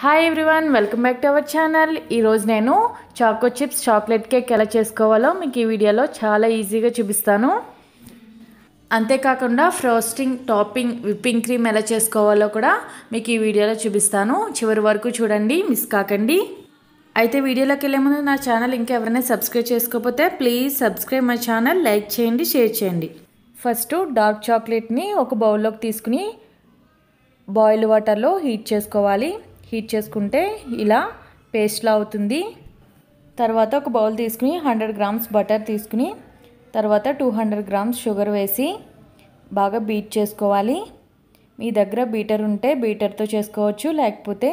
hi everyone welcome back to our channel ఈరోజు నేను choco chips chocolate cake ఎలా చేసుకోవాలో మీకు ఈ వీడియోలో చాలా ఈజీగా చూపిస్తాను అంతేకాకుండా ఫ్రోస్టింగ్ టాపింగ్ విప్పింగ్ క్రీమ్ ఎలా చేసుకోవాలో కూడా మీకు ఈ వీడియోలో చూపిస్తాను చివరి వరకు చూడండి మిస్ కాకండి అయితే వీడియోలోకి వెళ్ళే ముందు నా ఛానల్ ఇంకా ఎవరైనా సబ్స్క్రైబ్ చేసుకోకపోతే please subscribe my channel like చేయండి షేర్ చేయండి ఫస్ట్ డార్క్ చాక్లెట్ని ఒక బౌల్లోకి తీసుకుని బాయిల్ వాటర్లో హీట్ చేసుకోవాలి హీట్ చేసుకుంటే ఇలా పేస్ట్లా అవుతుంది తర్వాత ఒక బౌల్ తీసుకుని హండ్రెడ్ గ్రామ్స్ బటర్ తీసుకుని తర్వాత టూ హండ్రెడ్ గ్రామ్స్ షుగర్ వేసి బాగా బీట్ చేసుకోవాలి మీ దగ్గర బీటర్ ఉంటే బీటర్తో చేసుకోవచ్చు లేకపోతే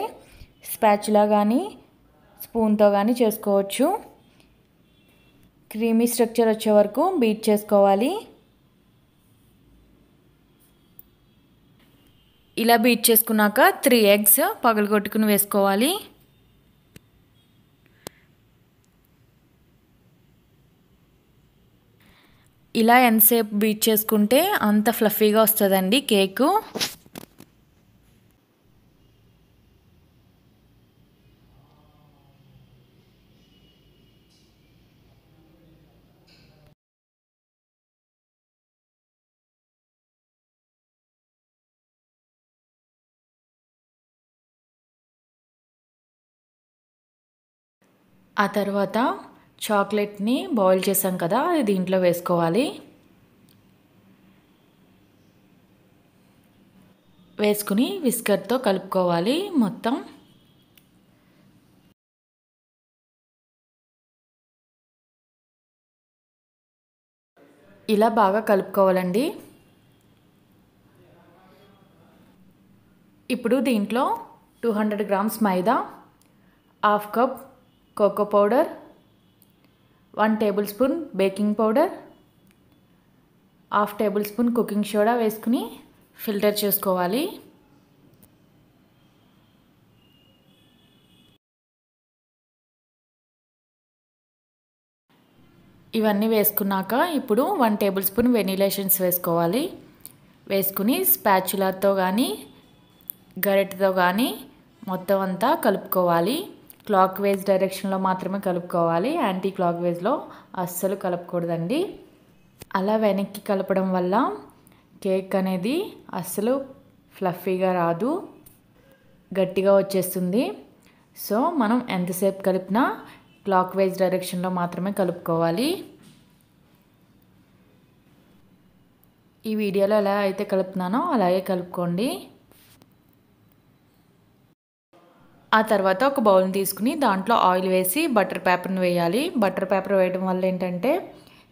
స్పాచ్లా కానీ స్పూన్తో కానీ చేసుకోవచ్చు క్రీమీ స్ట్రక్చర్ వచ్చే వరకు బీట్ చేసుకోవాలి ఇలా బీట్ చేసుకున్నాక త్రీ ఎగ్స్ పగలగొట్టుకుని వేసుకోవాలి ఇలా ఎంతసేపు బీట్ చేసుకుంటే అంత ఫ్లఫీగా వస్తుందండి కేకు ఆ తర్వాత చాక్లెట్ని బాయిల్ చేసాం కదా అది దీంట్లో వేసుకోవాలి వేసుకుని విస్కర్తో కలుపుకోవాలి మొత్తం ఇలా బాగా కలుపుకోవాలండి ఇప్పుడు దీంట్లో two hundred grams maida half cup cocoa powder one tablespoon baking powder half tablespoon cooking soda వేసుకుని ఫిల్టర్ చేసుకోవాలి ఇవన్నీ వేసుకున్నాక ఇప్పుడు వన్ టేబుల్ స్పూన్ వెనిలేషన్స్ వేసుకోవాలి వేసుకుని స్పాచులాతో కానీ గరిటతో కానీ మొత్తం అంతా కలుపుకోవాలి క్లాక్ వైజ్ డైరెక్షన్లో మాత్రమే కలుపుకోవాలి యాంటీ క్లాక్ వైజ్లో అస్సలు కలపకూడదండి అలా వెనక్కి కలపడం వల్ల కేక్ అనేది అస్సలు ఫ్లఫీగా రాదు గట్టిగా వచ్చేస్తుంది సో మనం ఎంతసేపు కలిపినా క్లాక్ వైజ్ డైరెక్షన్లో మాత్రమే కలుపుకోవాలి ఈ వీడియోలో ఎలా అయితే కలుపుతున్నానో అలాగే కలుపుకోండి ఆ తర్వాత ఒక బౌల్ని తీసుకుని దాంట్లో ఆయిల్ వేసి బటర్ పేపర్ని వేయాలి బటర్ పేపర్ వేయడం వల్ల ఏంటంటే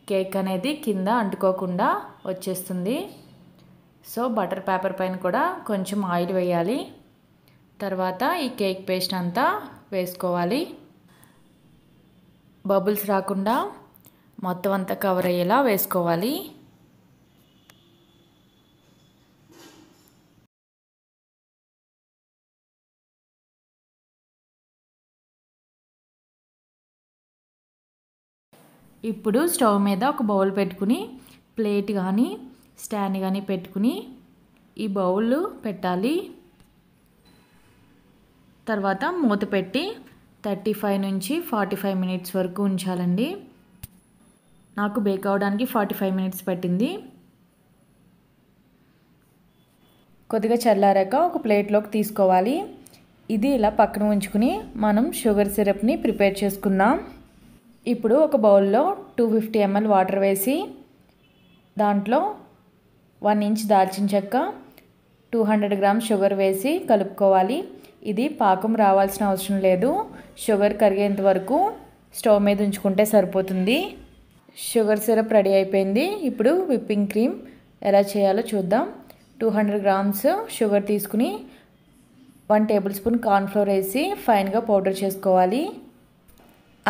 కేక్ అనేది కింద అంటుకోకుండా వచ్చేస్తుంది సో బటర్ పేపర్ పైన కూడా కొంచెం ఆయిల్ వేయాలి తర్వాత ఈ కేక్ పేస్ట్ అంతా వేసుకోవాలి బబుల్స్ రాకుండా మొత్తం అంతా కవర్ అయ్యేలా వేసుకోవాలి ఇప్పుడు స్టవ్ మీద ఒక బౌల్ పెట్టుకుని ప్లేట్ కానీ స్టాండ్ కానీ పెట్టుకుని ఈ బౌల్ పెట్టాలి తర్వాత మూత పెట్టి థర్టీ ఫైవ్ నుంచి ఫార్టీ ఫైవ్ మినిట్స్ వరకు ఉంచాలండి నాకు బేక్ అవడానికి ఫార్టీ ఫైవ్ మినిట్స్ పట్టింది కొద్దిగా చల్లారాక ఒక ప్లేట్లోకి తీసుకోవాలి ఇది ఇలా పక్కన ఉంచుకుని మనం షుగర్ సిరప్ని ప్రిపేర్ చేసుకుందాం ఇప్పుడు ఒక బౌల్లో టూ ఫిఫ్టీ ఎంఎల్ వాటర్ వేసి దాంట్లో వన్ ఇంచ్ దాల్చిన చెక్క టూ హండ్రెడ్ గ్రామ్స్ షుగర్ వేసి కలుపుకోవాలి ఇది పాకం రావాల్సిన అవసరం లేదు షుగర్ కరిగేంత వరకు స్టవ్ మీద ఉంచుకుంటే సరిపోతుంది షుగర్ సిరప్ రెడీ అయిపోయింది ఇప్పుడు విప్పింగ్ క్రీమ్ ఎలా చేయాలో చూద్దాం టూ హండ్రెడ్ గ్రామ్స్ షుగర్ తీసుకుని వన్ టేబుల్ స్పూన్ కార్న్ఫ్లోర్ వేసి ఫైన్గా పౌడర్ చేసుకోవాలి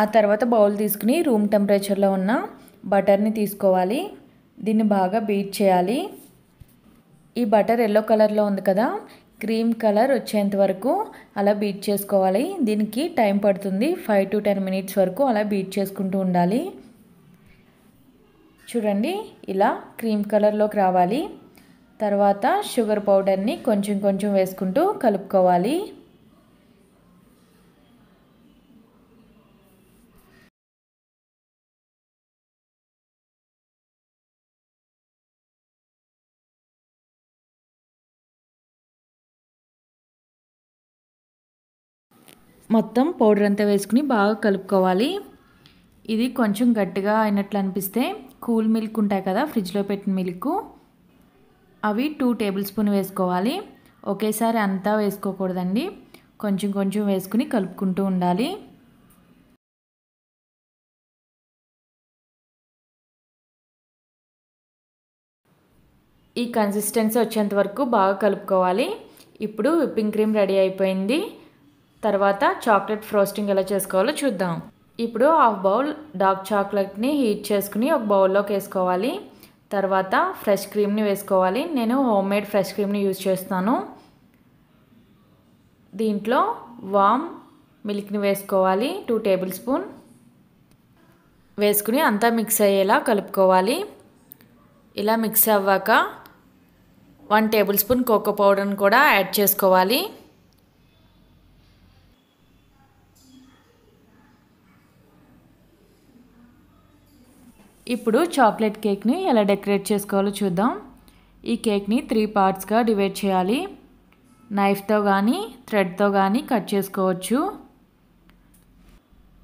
ఆ తర్వాత బౌల్ తీసుకుని రూమ్ టెంపరేచర్లో ఉన్న బటర్ని తీసుకోవాలి దీన్ని బాగా బీట్ చేయాలి ఈ బటర్ ఎల్లో కలర్లో ఉంది కదా క్రీమ్ కలర్ వచ్చేంత వరకు అలా బీట్ చేసుకోవాలి దీనికి టైం పడుతుంది ఫైవ్ టు టెన్ మినిట్స్ వరకు అలా బీట్ చేసుకుంటూ ఉండాలి చూడండి ఇలా క్రీమ్ కలర్లోకి రావాలి తర్వాత షుగర్ పౌడర్ని కొంచెం కొంచెం వేసుకుంటూ కలుపుకోవాలి మొత్తం పౌడర్ అంతా వేసుకుని బాగా కలుపుకోవాలి ఇది కొంచెం గట్టిగా అయినట్లు అనిపిస్తే కూల్ మిల్క్ ఉంటాయి కదా ఫ్రిడ్జ్లో పెట్టిన మిల్క్ అవి టూ టేబుల్ స్పూన్ వేసుకోవాలి ఒకేసారి అంతా వేసుకోకూడదండి కొంచెం కొంచెం వేసుకుని కలుపుకుంటూ ఉండాలి ఈ కన్సిస్టెన్సీ వచ్చేంత వరకు బాగా కలుపుకోవాలి ఇప్పుడు విప్పింగ్ క్రీమ్ రెడీ అయిపోయింది తర్వాత చాక్లెట్ ఫ్రోస్టింగ్ ఎలా చేసుకోవాలో చూద్దాం ఇప్పుడు హాఫ్ బౌల్ డార్క్ చాక్లెట్ని హీట్ చేసుకుని ఒక బౌల్లోకి వేసుకోవాలి తర్వాత ఫ్రెష్ క్రీమ్ని వేసుకోవాలి నేను హోమ్ మేడ్ ఫ్రెష్ క్రీమ్ని యూజ్ చేస్తాను దీంట్లో వామ్ మిల్క్ని వేసుకోవాలి టూ టేబుల్ స్పూన్ వేసుకుని అంతా మిక్స్ అయ్యేలా కలుపుకోవాలి ఇలా మిక్స్ అవ్వాక వన్ టేబుల్ స్పూన్ కోకో పౌడర్ని కూడా యాడ్ చేసుకోవాలి ఇప్పుడు చాక్లెట్ కేక్ని ఎలా డెకరేట్ చేసుకోవాలో చూద్దాం ఈ కేక్ని త్రీ పార్ట్స్గా డివైడ్ చేయాలి నైఫ్తో కానీ థ్రెడ్తో కానీ కట్ చేసుకోవచ్చు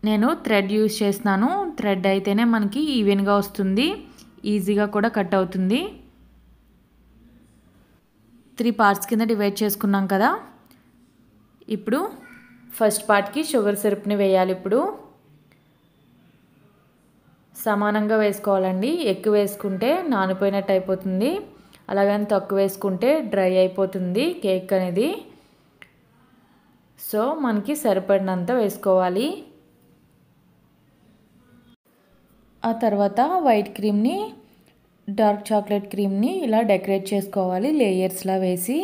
నేను థ్రెడ్ యూజ్ చేస్తున్నాను థ్రెడ్ అయితేనే మనకి ఈవెన్గా వస్తుంది ఈజీగా కూడా కట్ అవుతుంది త్రీ పార్ట్స్ కింద డివైడ్ చేసుకున్నాం కదా ఇప్పుడు ఫస్ట్ పార్ట్కి షుగర్ సిరప్ని వేయాలి ఇప్పుడు సమానంగా వేసుకోవాలండి ఎక్కువ వేసుకుంటే నానిపోయినట్టు అయిపోతుంది అలాగని తక్కువ వేసుకుంటే డ్రై అయిపోతుంది కేక్ అనేది సో మనకి సరిపడినంత వేసుకోవాలి ఆ తర్వాత వైట్ క్రీమ్ని డార్క్ చాక్లెట్ క్రీమ్ని ఇలా డెకరేట్ చేసుకోవాలి లేయర్స్లా వేసి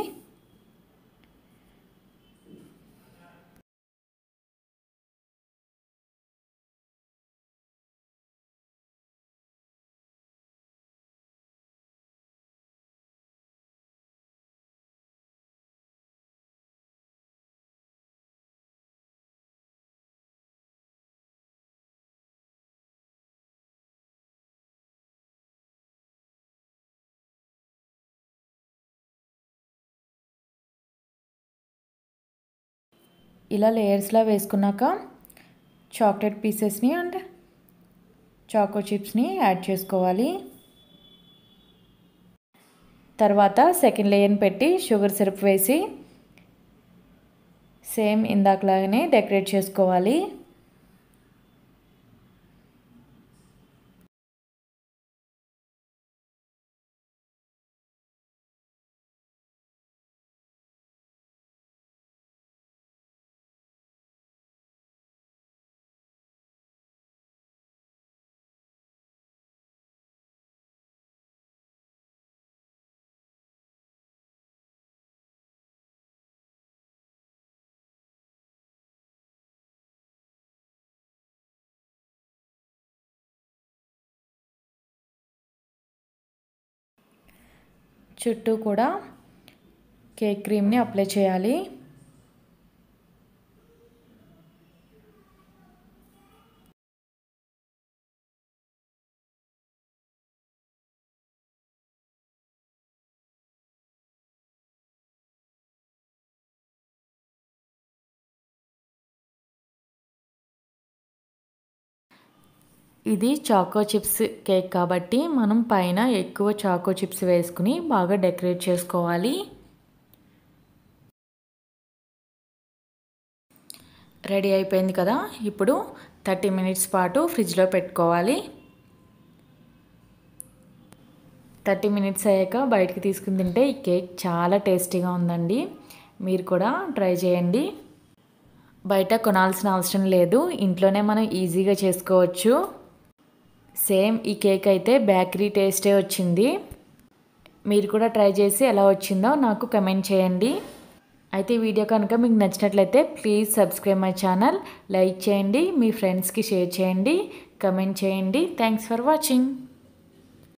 ఇలా లేయర్స్లా వేసుకున్నాక చాక్లెట్ పీసెస్ని అండ్ చాకో చిప్స్ని యాడ్ చేసుకోవాలి తర్వాత సెకండ్ లేయర్ని పెట్టి షుగర్ సిరప్ వేసి సేమ్ ఇందాకలాగానే డెకరేట్ చేసుకోవాలి చుట్టూ కూడా కేక్ క్రీమ్ని అప్లై చేయాలి ఇది చాకో చిప్స్ కేక్ కాబట్టి మనం పైన ఎక్కువ చాకో చిప్స్ వేసుకుని బాగా డెకరేట్ చేసుకోవాలి రెడీ అయిపోయింది కదా ఇప్పుడు థర్టీ మినిట్స్ పాటు ఫ్రిడ్జ్లో పెట్టుకోవాలి థర్టీ మినిట్స్ అయ్యాక బయటికి తీసుకుని తింటే ఈ కేక్ చాలా టేస్టీగా ఉందండి మీరు కూడా ట్రై చేయండి బయట కొనాల్సిన అవసరం లేదు ఇంట్లోనే మనం ఈజీగా చేసుకోవచ్చు సేమ్ ఈ కేక్ అయితే బేకరీ టేస్టే వచ్చింది మీరు కూడా ట్రై చేసి ఎలా వచ్చిందో నాకు కమెంట్ చేయండి అయితే వీడియో కనుక మీకు నచ్చినట్లయితే please subscribe my channel like చేయండి మీ ఫ్రెండ్స్కి షేర్ చేయండి కమెంట్ చేయండి థ్యాంక్స్ ఫర్ వాచింగ్